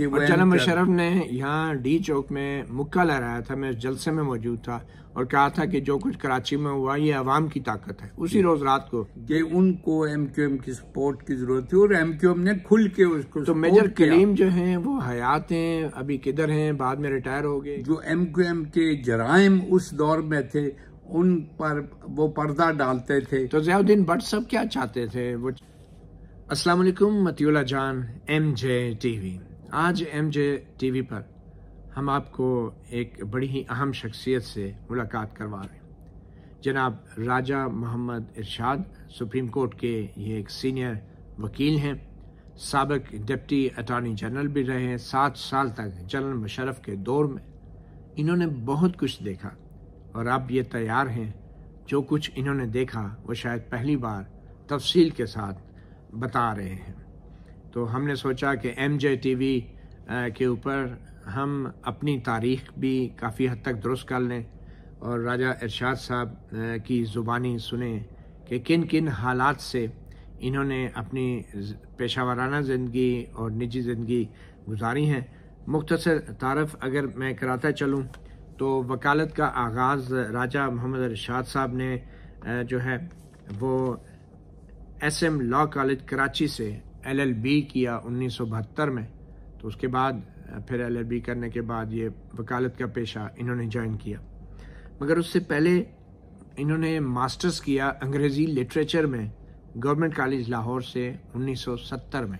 कि और मुशरफ ने यहाँ डी चौक में मुक्का लहराया था मैं जलसे में मौजूद था और कहा था कि जो कुछ कराची में हुआ ये अवाम की ताकत है उसी रोज रात को कि उनको एम क्यू एम की सपोर्ट की जरूरत थी और एम क्यू एम ने खुल के उसको तो मेजर कलीम जो हैं वो हयात हैं अभी किधर हैं बाद में रिटायर हो गए जो एम क्यू एम के जराइम उस दौर में थे उन पर वो पर्दा डालते थे तो जयाउद्दीन भट्ट सब क्या चाहते थे वो असलम मतियला जान एम जे वी आज एम जे टी वी पर हम आपको एक बड़ी ही अहम शख्सियत से मुलाकात करवा रहे हैं जनाब राजा मोहम्मद इरशाद सुप्रीम कोर्ट के ये एक सीनियर वकील हैं सबक डिप्टी अटॉर्नी जनरल भी रहे हैं सात साल तक जनरल मुशरफ के दौर में इन्होंने बहुत कुछ देखा और अब ये तैयार हैं जो कुछ इन्होंने देखा वो शायद पहली बार तफसील के साथ बता रहे हैं तो हमने सोचा कि एम जे टी वी के ऊपर हम अपनी तारीख भी काफ़ी हद तक दुरुस्त कर लें और राजा इरशाद साहब की ज़ुबानी सुने कि किन किन हालात से इन्होंने अपनी पेशा वाराना ज़िंदगी और निजी ज़िंदगी गुजारी हैं मुख्तर तारफ़ अगर मैं कराता चलूँ तो वकालत का आगाज़ राजा मोहम्मद इरशाद साहब ने जो है वो S M law college Karachi से एलएलबी किया उन्नीस में तो उसके बाद फिर एलएलबी करने के बाद ये वकालत का पेशा इन्होंने ज्वाइन किया मगर उससे पहले इन्होंने मास्टर्स किया अंग्रेज़ी लिटरेचर में गवर्नमेंट कॉलेज लाहौर से 1970 में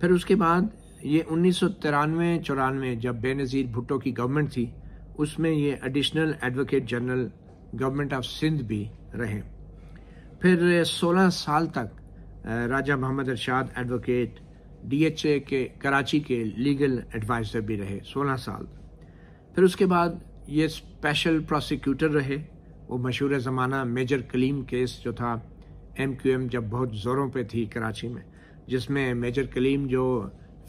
फिर उसके बाद ये उन्नीस सौ तिरानवे जब बेनज़ीर भुट्टो की गवर्नमेंट थी उसमें ये additional advocate general government of Sindh भी रहे फिर 16 साल तक राजा मोहम्मद अरशाद एडवोकेट डीएचए के कराची के लीगल एडवाइज़र भी रहे 16 साल फिर उसके बाद ये स्पेशल प्रोसिक्यूटर रहे वो मशहूर ज़माना मेजर कलीम केस जो था एम क्यू एम जब बहुत ज़ोरों पे थी कराची में जिसमें मेजर कलीम जो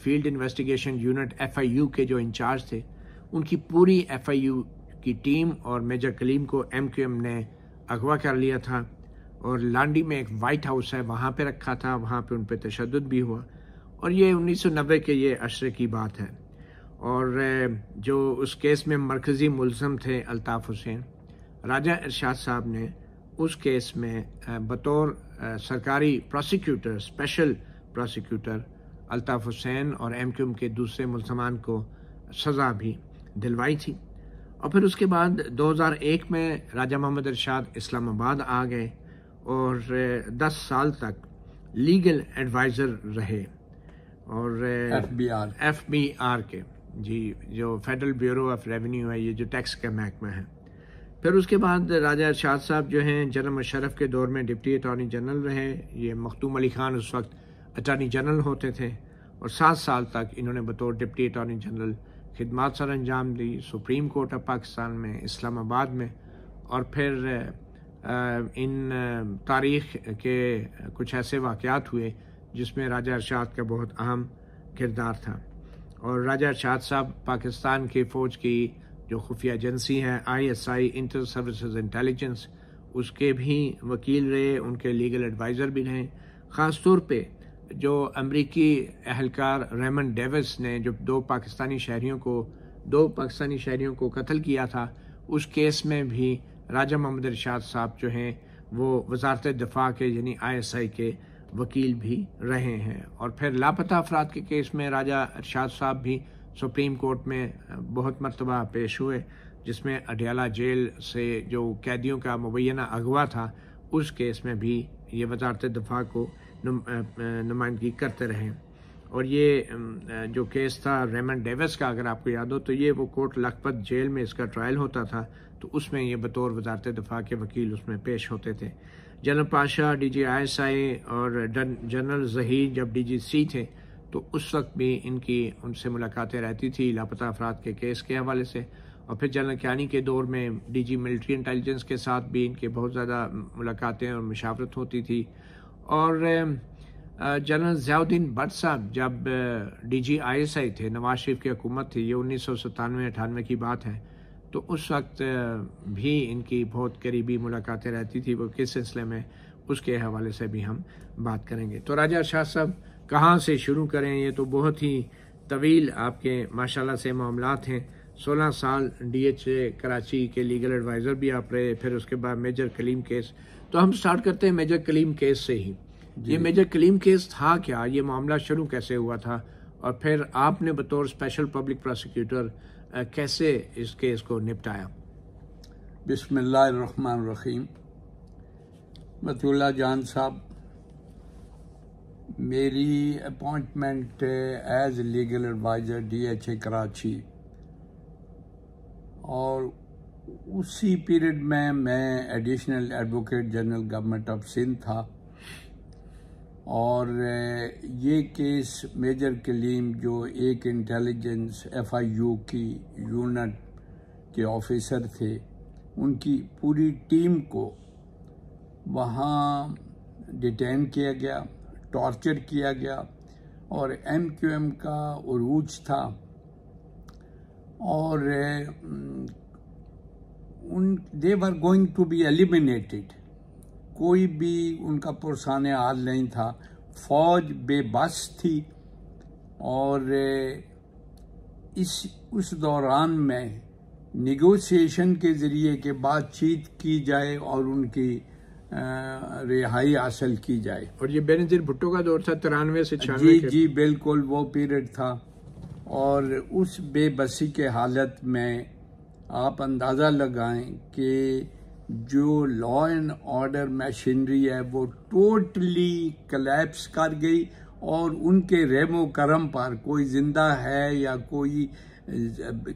field investigation unit F I U के जो इंचार्ज थे उनकी पूरी एफ आई यू की टीम और मेजर कलीम को एम क्यू एम ने अगवा कर लिया था और लांडी में एक वाइट हाउस है वहाँ पे रखा था वहाँ पे उन पर तशद भी हुआ और ये 1990 के ये अशरे की बात है और जो उस केस में मरकज़ी मुलम थे अल्ताफ़ हुसैन राजा इरशाद साहब ने उस केस में बतौर सरकारी prosecutor special prosecutor Altaf Hussain और एम क्यूम के दूसरे मुलसमान को सज़ा भी दिलवाई थी और फिर उसके बाद 2001 में राजा मोहम्मद इरशाद इस्लामाबाद आ गए और दस साल तक लीगल एडवाइज़र रहे और F B R F B R के जी जो फेडरल ब्यूरो ऑफ रेवेन्यू है ये जो टैक्स के महकमा है फिर उसके बाद राजा अरशाद साहब जो हैं जनरल मुशरफ के दौर में डिप्टी अटॉर्नी जनरल रहे ये मखतूम अली खान उस वक्त अटॉर्नी जनरल होते थे और सात साल तक इन्होंने बतौर डिप्टी अटॉर्नी जनरल खिदमत सर अंजाम दी सुप्रीम कोर्ट ऑफ पाकिस्तान में इस्लामाबाद में और फिर इन तारीख़ के कुछ ऐसे वाक़ात हुए जिसमें राजा अरशाद का बहुत अहम किरदार था और राजा अरशाद साहब पाकिस्तान की फ़ौज की जो खुफिया एजेंसी हैं आईएसआई इंटर सर्विसेज इंटेलिजेंस उसके भी वकील रहे उनके लीगल एडवाइज़र भी रहे ख़ास तौर पे जो अमरीकी अहलकार रेमन डेविस ने जो दो पाकिस्तानी शहरीों को दो पाकिस्तानी शहरीों को कत्ल किया था उस केस में भी राजा मोहम्मद इरशाद साहब जो हैं वो वजारत दफा के यानी आईएसआई के वकील भी रहे हैं और फिर लापता अफराद के केस में राजा इरशाद साहब भी सुप्रीम कोर्ट में बहुत मरतबा पेश हुए जिसमें अडियाला जेल से जो कैदियों का मुबैना अगवा था उस केस में भी ये वजारत दफा को नुमाइंदगी करते रहे और ये जो केस था रेमन डेविस का अगर आपको याद हो तो ये वो कोर्ट लखपत जेल में इसका ट्रायल होता था तो उसमें ये बतौर वजारत दफा के वकील उसमें पेश होते थे general Pasha D G I S I और जनरल जहीर जब डी जी सी थे तो उस वक्त भी इनकी उनसे मुलाकातें रहती थी लापता अफराद के केस के हवाले से और फिर जनरल क्यानी के दौर में डीजी मिलिट्री इंटेलिजेंस के साथ भी इनके बहुत ज़्यादा मुलाकातें और मुशावरत होती थी और जनरल ज़याउद्दीन भट्ट साहब जब एस आई थे नवाज शरीफ की हुकूमत थी ये उन्नीस सौ सतानवे अठानवे की बात है तो उस वक्त भी इनकी बहुत करीबी मुलाकातें रहती थी वो किस सिलसिले में उसके हवाले से भी हम बात करेंगे तो राजा शाह साहब कहाँ से शुरू करें ये तो बहुत ही तवील आपके माशाल्लाह से मामला हैं सोलह साल ए कराची के लीगल एडवाइज़र भी आप रहे फिर उसके बाद मेजर कलीम केस तो हम स्टार्ट करते हैं मेजर कलीम केस से ही ये मेजर कलीम केस था क्या ये मामला शुरू कैसे हुआ था और फिर आपने बतौर स्पेशल पब्लिक प्रोसिक्यूटर कैसे इस केस को निपटाया बिस्मिल्लाहमान रहीम बतुल्ला जान साहब मेरी appointment as legal adviser DHA Karachi और उसी पीरियड में मैं additional advocate general government of Sindh था और ये केस मेजर कलीम जो एक इंटेलिजेंस एफआईयू की यूनिट के ऑफिसर थे उनकी पूरी टीम को वहाँ डिटेन किया गया टॉर्चर किया गया और एम क्यू एम का उरूज था और उन they were going to be eliminated कोई भी उनका पुरसान हाल नहीं था फौज बेबस थी और इस उस दौरान में निगोशिएशन के ज़रिए के बातचीत की जाए और उनकी रिहाई हासिल की जाए और ये बेनजीर भुट्टो का दौर था तिरानवे से जी जी बिल्कुल वो पीरियड था और उस बेबसी के हालत में आप अंदाज़ा लगाएं कि जो लॉ एंड ऑर्डर मशीनरी है वो टोटली कलेप्स कर गई और उनके रेमो करम पर कोई जिंदा है या कोई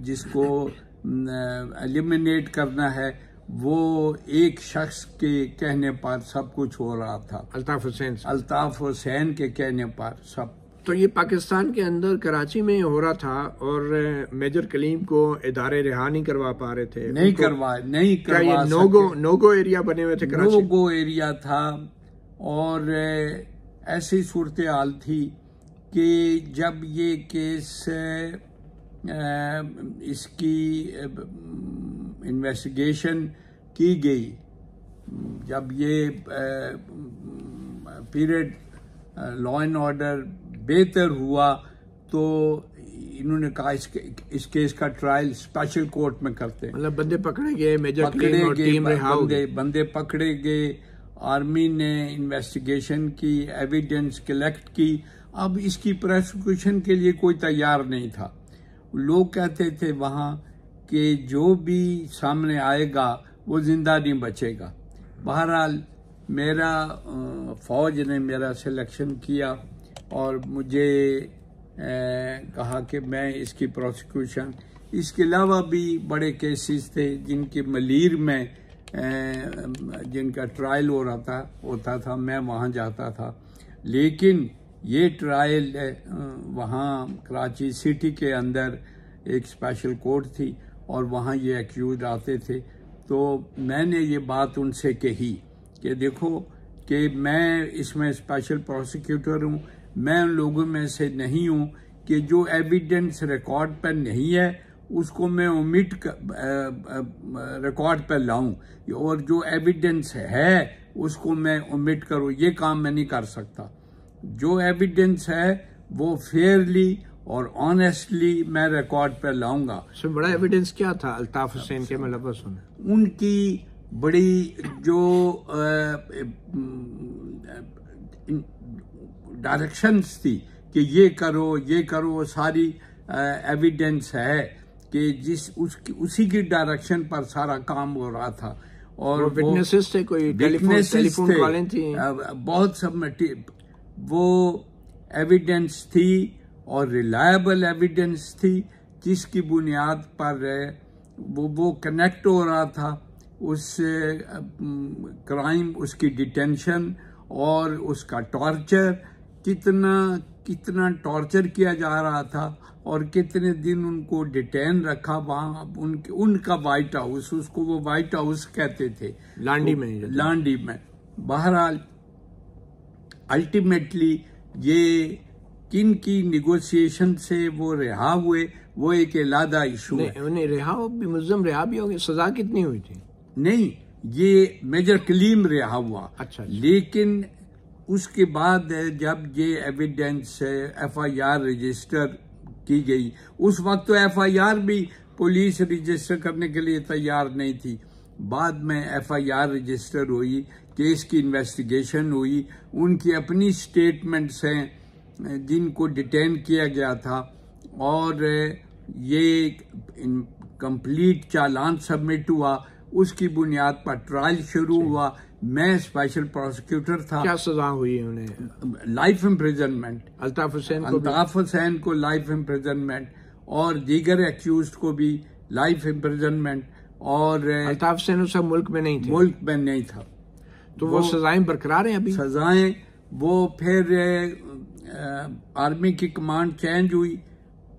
जिसको एलिमिनेट करना है वो एक शख्स के कहने पर सब कुछ हो रहा था अल्ताफ हुसैन अल्ताफ हुसैन के कहने पर सब तो ये पाकिस्तान के अंदर कराची में हो रहा था और मेजर कलीम को इधारे रिहा नहीं करवा पा रहे थे नहीं करवा नहीं करवा नोगो नोगो एरिया बने हुए थे कराची नोगो एरिया था और ऐसी सूरत हाल थी कि जब ये केस इसकी इन्वेस्टिगेशन की गई जब ये पीरियड लॉ एंड ऑर्डर बेहतर हुआ तो इन्होंने कहा इस, इस केस का ट्रायल स्पेशल कोर्ट में करते हैं मतलब बंदे पकड़े गए मेजर पकड़े गए हाँ बंदे, बंदे पकड़े गए आर्मी ने इन्वेस्टिगेशन की एविडेंस कलेक्ट की अब इसकी प्रोसिक्यूशन के लिए कोई तैयार नहीं था लोग कहते थे वहाँ कि जो भी सामने आएगा वो जिंदा नहीं बचेगा बहरहाल मेरा फौज ने मेरा सिलेक्शन किया और मुझे ए, कहा कि मैं इसकी प्रोसिक्यूशन इसके अलावा भी बड़े केसेस थे जिनके मलिर में ए, जिनका ट्रायल हो रहा था होता था मैं वहाँ जाता था लेकिन ये ट्रायल वहाँ कराची सिटी के अंदर एक स्पेशल कोर्ट थी और वहाँ ये एक्यूज आते थे तो मैंने ये बात उनसे कही कि देखो कि मैं इसमें स्पेशल प्रोसिक्यूटर हूँ मैं उन लोगों में से नहीं हूं कि जो एविडेंस रिकॉर्ड पर नहीं है उसको मैं ओमिट रिकॉर्ड पर लाऊं और जो एविडेंस है उसको मैं ओमिट करूं ये काम मैं नहीं कर सकता जो एविडेंस है वो फेयरली और ऑनेस्टली मैं रिकॉर्ड पर लाऊंगा सर बड़ा एविडेंस क्या था अल्ताफ हुसैन के मतलब उनकी बड़ी जो आ, डायरेक्शंस थी कि ये करो ये करो वो सारी एविडेंस है कि जिस उसकी उसी की डायरेक्शन पर सारा काम हो रहा था और विटनेसेस थे कोई टेलीफोन कॉलिंग थे बहुत सब वो एविडेंस थी और रिलायबल एविडेंस थी जिसकी बुनियाद पर वो वो कनेक्ट हो रहा था उस क्राइम उसकी डिटेंशन और उसका टॉर्चर कितना कितना टॉर्चर किया जा रहा था और कितने दिन उनको डिटेन रखा वहाँ उनके उनका वाइट हाउस उसको वो वाइट हाउस कहते थे लांडी तो, में लांडी में बहरहाल अल्टीमेटली ये किन की निगोशिएशन से वो रिहा हुए वो एक अलादा इशू है रिहा भी मुजम रिहा भी हो गया सजा कितनी हुई थी नहीं ये मेजर कलीम रिहा हुआ अच्छा, अच्छा। लेकिन उसके बाद जब ये एविडेंस एफआईआर रजिस्टर की गई उस वक्त तो एफआईआर भी पुलिस रजिस्टर करने के लिए तैयार नहीं थी बाद में एफआईआर रजिस्टर हुई केस की इन्वेस्टिगेशन हुई उनकी अपनी स्टेटमेंट्स हैं जिनको डिटेन किया गया था और ये कंप्लीट चालान सबमिट हुआ उसकी बुनियाद पर ट्रायल शुरू हुआ मैं स्पेशल प्रोसिक्यूटर था क्या सजा हुई उन्हें लाइफ इम्प्रिजनमेंट अल्ताफ हुसैन अल्ताफ हुसैन को लाइफ इम्प्रिजनमेंट और दीगर एक्यूज को भी लाइफ इम्प्रिजनमेंट और अल्ताफ हुसैन उस मुल्क में नहीं थे मुल्क में नहीं था तो वो, वो सजाएं बरकरार हैं अभी सजाएं वो फिर आर्मी की कमांड चेंज हुई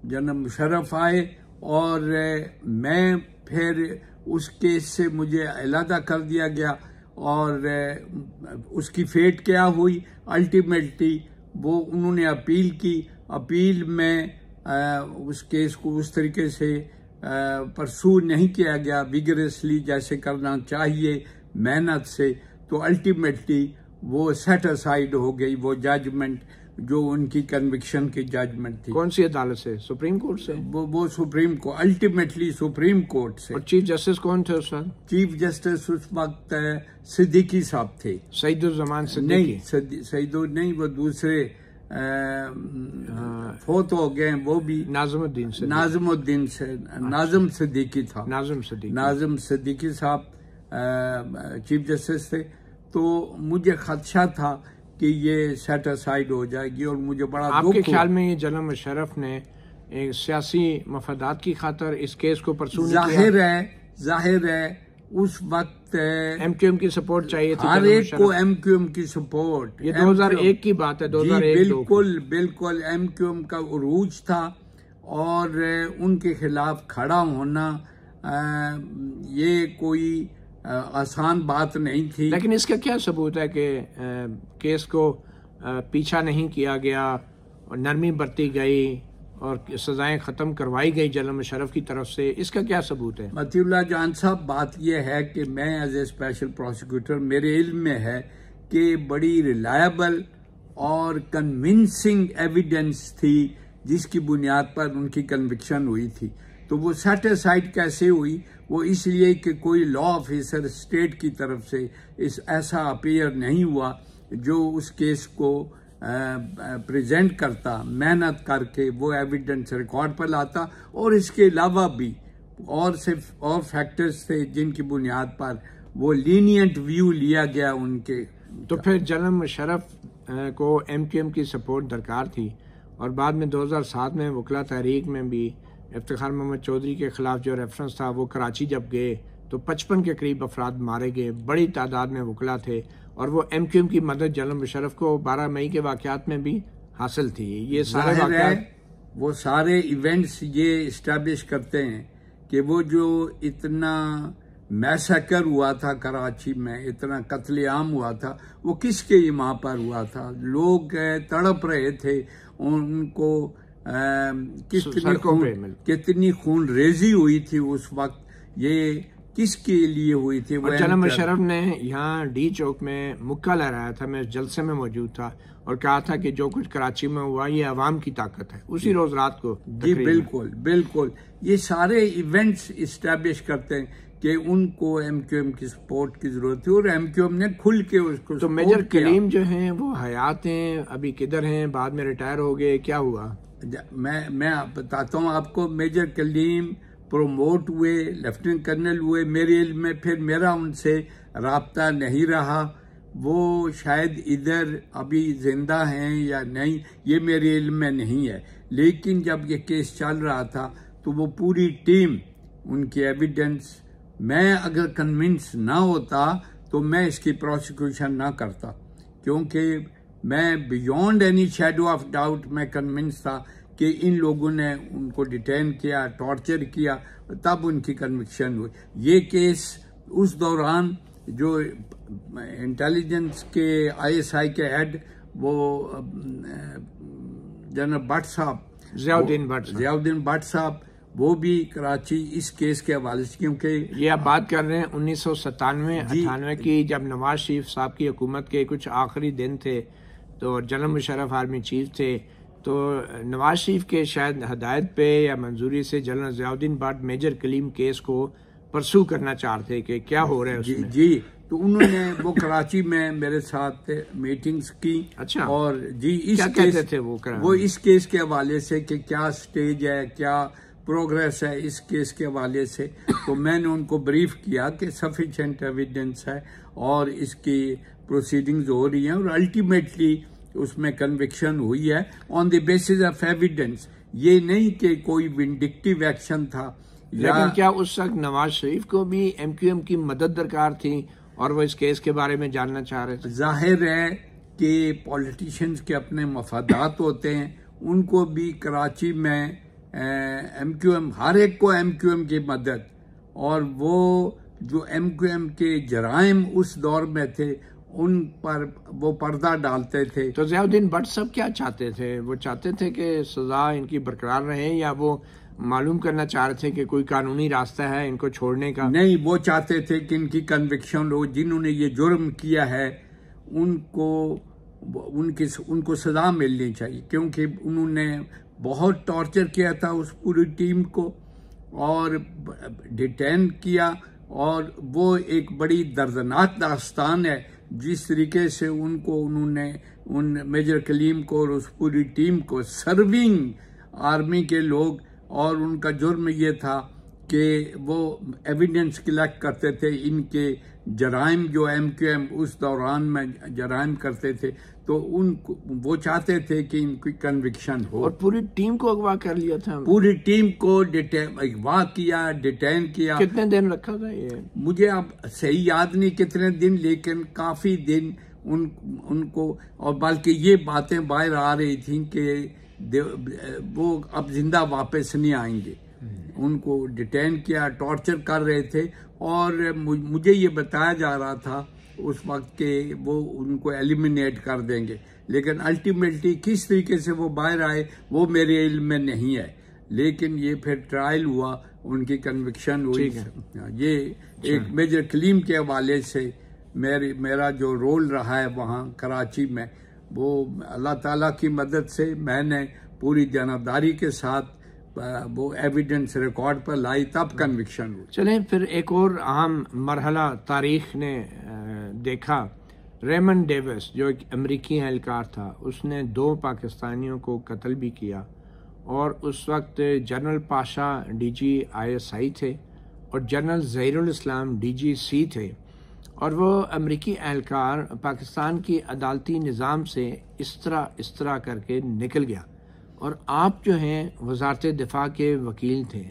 जनरल मुशरफ आए और मैं फिर उस केस से मुझे अलहदा कर दिया गया और उसकी फेट क्या हुई अल्टीमेटली वो उन्होंने अपील की अपील में उस केस को उस तरीके से परसू नहीं किया गया विगरेसली जैसे करना चाहिए मेहनत से तो अल्टीमेटली वो सेट असाइड हो गई वो जजमेंट जो उनकी कन्विक्शन की जजमेंट थी कौन सी अदालत से सुप्रीम कोर्ट से वो वो supreme court ultimately supreme court से और चीफ जस्टिस कौन थे सर चीफ जस्टिस उस वक्त सिद्दीकी साहब थे से नहीं सईद नहीं वो दूसरे हाँ। फोत हो गए वो भी नाजमुद्दीन से नाजमुद्दीन से अच्छा। नाजम सिद्दीकी था नाजम सिद्दीकी नाजम सिद्दीकी साहब चीफ जस्टिस थे तो मुझे खदशा था कि ये सेट असाइड हो जाएगी और मुझे बड़ा आपके ख्याल में ये जलम शरफ ने एक सियासी मफादात की खातर इस केस को परसू जाहिर है जाहिर है उस वक्त एम क्यू एम की सपोर्ट चाहिए थी हर एक को एम क्यू एम की सपोर्ट ये 2001 की बात है दो 2001 बिल्कुल बिल्कुल एम क्यू एम का उरूज था और उनके खिलाफ खड़ा होना आ, ये कोई आसान बात नहीं थी लेकिन इसका क्या सबूत है कि केस को पीछा नहीं किया गया और नरमी बरती गई और सजाएं ख़त्म करवाई गई जनरल मुशरफ की तरफ से इसका क्या सबूत है मतील्ला जान साहब बात यह है कि मैं एज ए स्पेशल प्रोसिक्यूटर मेरे इल्म में है कि बड़ी रिलायबल और कन्विंसिंग एविडेंस थी जिसकी बुनियाद पर उनकी कन्विक्शन हुई थी तो वो सेटिसाइड कैसे हुई वो इसलिए कि कोई लॉ ऑफिसर स्टेट की तरफ से इस ऐसा अपेयर नहीं हुआ जो उस केस को प्रेजेंट करता मेहनत करके वो एविडेंस रिकॉर्ड पर लाता और इसके अलावा भी और सिर्फ और फैक्टर्स थे जिनकी बुनियाद पर वो लीनियंट व्यू लिया गया उनके तो फिर जन्म मुशरफ को एम की सपोर्ट दरकार थी और बाद में 2007 में वकला तहरीक में भी इफ्तार मोहम्मद चौधरी के ख़िलाफ़ जो रेफरेंस था वो कराची जब गए तो पचपन के करीब अफराद मारे गए बड़ी तादाद में वकला थे और वो एम क्यू एम की मदद जनरल मुशरफ को बारह मई के वाक़ात में भी हासिल थी ये सारे वो सारे इवेंट्स ये इस्टेब्लिश करते हैं कि वो जो इतना मैसेकर हुआ था कराची में इतना कत्लेआम हुआ था वो किसके इमाम पर हुआ था लोग तड़प रहे थे उनको कितनी खून कितनी खून रेजी हुई थी उस वक्त ये किसके लिए हुई थी और मुशरफ ने यहाँ डी चौक में मुक्का लहराया था मैं जलसे में मौजूद था और कहा था कि जो कुछ कराची में हुआ ये अवाम की ताकत है उसी रोज रात को जी बिल्कुल बिल्कुल ये सारे इवेंट्स इस्टेब्लिश करते हैं कि उनको एम क्यू एम की सपोर्ट की जरूरत थी और एम क्यू एम ने खुल के उसको तो मेजर कलीम जो हैं वो हयात हैं अभी किधर हैं बाद में रिटायर हो गए क्या हुआ मैं मैं बताता हूँ आपको मेजर कलीम प्रोमोट हुए लेफ्टिनेंट कर्नल हुए मेरे इल में फिर मेरा उनसे रबता नहीं रहा वो शायद इधर अभी जिंदा हैं या नहीं ये मेरे इल्म में नहीं है लेकिन जब ये केस चल रहा था तो वो पूरी टीम उनकी एविडेंस मैं अगर कन्विंस ना होता तो मैं इसकी प्रोसिक्यूशन ना करता क्योंकि मैं beyond any shadow of doubt मैं कन्विंस था कि इन लोगों ने उनको डिटेन किया टॉर्चर किया तब उनकी कन्विक्शन हुई ये केस उस दौरान जो इंटेलिजेंस के आईएसआई के हेड वो जनरल भट्ट साहब जियाउद्दीन भट्ट जियाउद्दीन भट्ट साहब वो भी कराची इस केस के हवाले से क्योंकि ये आप बात कर रहे हैं उन्नीस सौ सतानवे अठानवे की जब नवाज शरीफ साहब की हुकूमत के कुछ आखिरी दिन थे तो जनरल मुशरफ आर्मी चीफ थे तो नवाज शरीफ के शायद हदायत पे या मंजूरी से general Ziauddin Butt major Kaleem case को परसू करना चाहते कि क्या हो रहा है उसमें जी, जी तो उन्होंने वो कराची में मेरे साथ मीटिंग्स की अच्छा और जी इस क्या केस, कहते थे वो वो इस केस के हवाले से कि क्या स्टेज है क्या प्रोग्रेस है इस केस के हवाले से तो मैंने उनको ब्रीफ किया कि सफिशेंट एविडेंस है और इसकी प्रोसीडिंग्स हो रही हैं और अल्टीमेटली उसमें कन्विक्शन हुई है on the basis of evidence ये नहीं कि कोई विंडिक्टिव एक्शन था लेकिन क्या उस वक्त नवाज शरीफ को भी एमक्यूएम की मदद दरकार थी और वो इस केस के बारे में जानना चाह रहे थे जाहिर है कि पॉलिटिशियंस के अपने मफादात होते हैं उनको भी कराची में एम क्यू एम हर एक को एम क्यू एम की मदद और वो जो एम क्यू एम के जराइम उस दौर में थे उन पर वो पर्दा डालते थे तो जयाउद्दीन भट्ट सब क्या चाहते थे वो चाहते थे कि सज़ा इनकी बरकरार रहे या वो मालूम करना चाह रहे थे कि कोई कानूनी रास्ता है इनको छोड़ने का नहीं वो चाहते थे कि इनकी कन्विक्शन हो जिन्होंने ये जुर्म किया है उनको उनकी उनको सज़ा मिलनी चाहिए क्योंकि उन्होंने बहुत टॉर्चर किया था उस पूरी टीम को और डिटेन किया और वो एक बड़ी दर्दनाक दास्तान है जिस तरीके से उनको उन्होंने उन मेजर कलीम को और उस पूरी टीम को सर्विंग आर्मी के लोग और उनका जुर्म ये था कि वो एविडेंस कलेक्ट करते थे इनके जराइम जो एम क्यू एम उस दौरान में जराइम करते थे तो उन वो चाहते थे कि इनकी कन्विक्शन हो और पूरी टीम को अगवा कर लिया था पूरी टीम को अगवा किया डिटेन किया कितने दिन रखा था ये मुझे अब सही याद नहीं कितने दिन लेकिन काफी दिन उन उनको और बल्कि ये बातें बाहर आ रही थी कि वो अब जिंदा वापस नहीं आएंगे हम्म। उनको डिटेन किया टॉर्चर कर रहे थे और मुझे ये बताया जा रहा था उस वक्त के वो उनको एलिमिनेट कर देंगे लेकिन अल्टीमेटली किस तरीके से वो बाहर आए वो मेरे इल्म में नहीं है लेकिन ये फिर ट्रायल हुआ उनकी कन्विक्शन हुई हाँ, ये अच्छा। एक मेजर क्लीम के हवाले से मेरे मेरा जो रोल रहा है वहाँ कराची में वो अल्लाह ताला की मदद से मैंने पूरी जानदारी के साथ वो एविडेंस रिकॉर्ड पर लाई तब कन्विक्शन हुई चले फिर एक और अहम मरहला तारीख ने देखा रेमन डेविस जो एक अमरीकी एहलकार था उसने दो पाकिस्तानियों को कत्ल भी किया और उस वक्त जनरल पाशा डीजी आईएसआई थे और जनरल डी इस्लाम डीजीसी थे और वो अमरीकी एहलकार पाकिस्तान की अदालती निज़ाम से इस तरह इस तरह करके निकल गया और आप जो हैं वजारत दिफा के वकील थे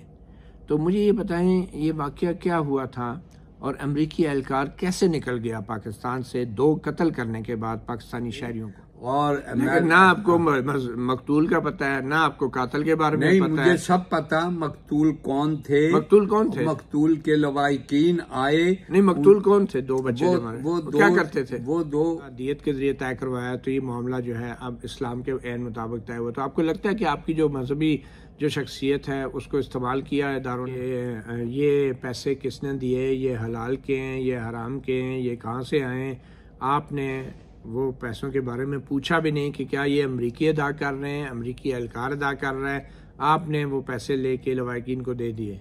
तो मुझे ये बताएं ये वाक़ क्या हुआ था और अमरीकी एहलकार कैसे निकल गया पाकिस्तान से दो कत्ल करने के बाद पाकिस्तानी शहरीों को और ना आपको मकतूल का पता है ना आपको कातल के बारे में पता मुझे है। सब पता मकतूल कौन थे मकतूल कौन थे मकतूल के लवाकिन आए नहीं मकतूल कौन थे दो बच्चे वो, हमारे वो, दो, क्या करते थे वो दो दियत के जरिए तय करवाया तो ये मामला जो है अब इस्लाम के एन मुताबिक तय हुआ तो आपको लगता है कि आपकी जो मजहबी जो शख्सियत है उसको इस्तेमाल किया है दारों ने ये पैसे किसने दिए ये हलाल के हैं ये हराम के हैं ये कहाँ से आए आपने वो पैसों के बारे में पूछा भी नहीं कि क्या ये अमरीकी अदा कर रहे हैं अमरीकी एहलकार अदा कर रहा है आपने वो पैसे ले के लवाकिन को दे दिए